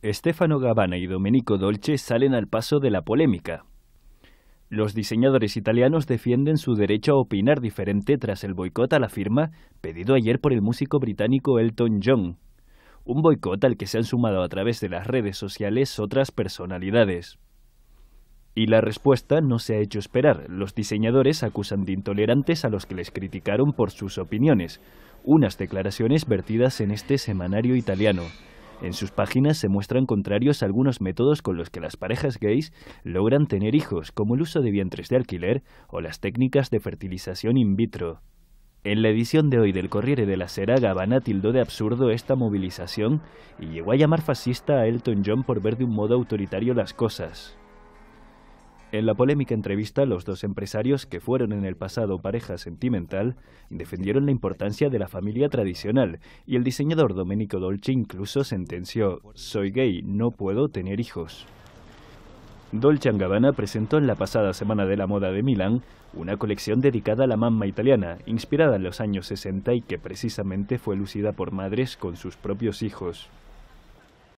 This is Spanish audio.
Estefano Gabbana y Domenico Dolce salen al paso de la polémica. Los diseñadores italianos defienden su derecho a opinar diferente tras el boicot a la firma pedido ayer por el músico británico Elton John, un boicot al que se han sumado a través de las redes sociales otras personalidades. Y la respuesta no se ha hecho esperar. Los diseñadores acusan de intolerantes a los que les criticaron por sus opiniones, unas declaraciones vertidas en este semanario italiano. En sus páginas se muestran contrarios algunos métodos con los que las parejas gays logran tener hijos, como el uso de vientres de alquiler o las técnicas de fertilización in vitro. En la edición de hoy del Corriere de la Sera, Gabbana tildó de absurdo esta movilización y llegó a llamar fascista a Elton John por ver de un modo autoritario las cosas. En la polémica entrevista, los dos empresarios, que fueron en el pasado pareja sentimental, defendieron la importancia de la familia tradicional y el diseñador Domenico Dolce incluso sentenció, soy gay, no puedo tener hijos. Dolce Gabbana presentó en la pasada Semana de la Moda de Milán una colección dedicada a la mamma italiana, inspirada en los años 60 y que precisamente fue lucida por madres con sus propios hijos.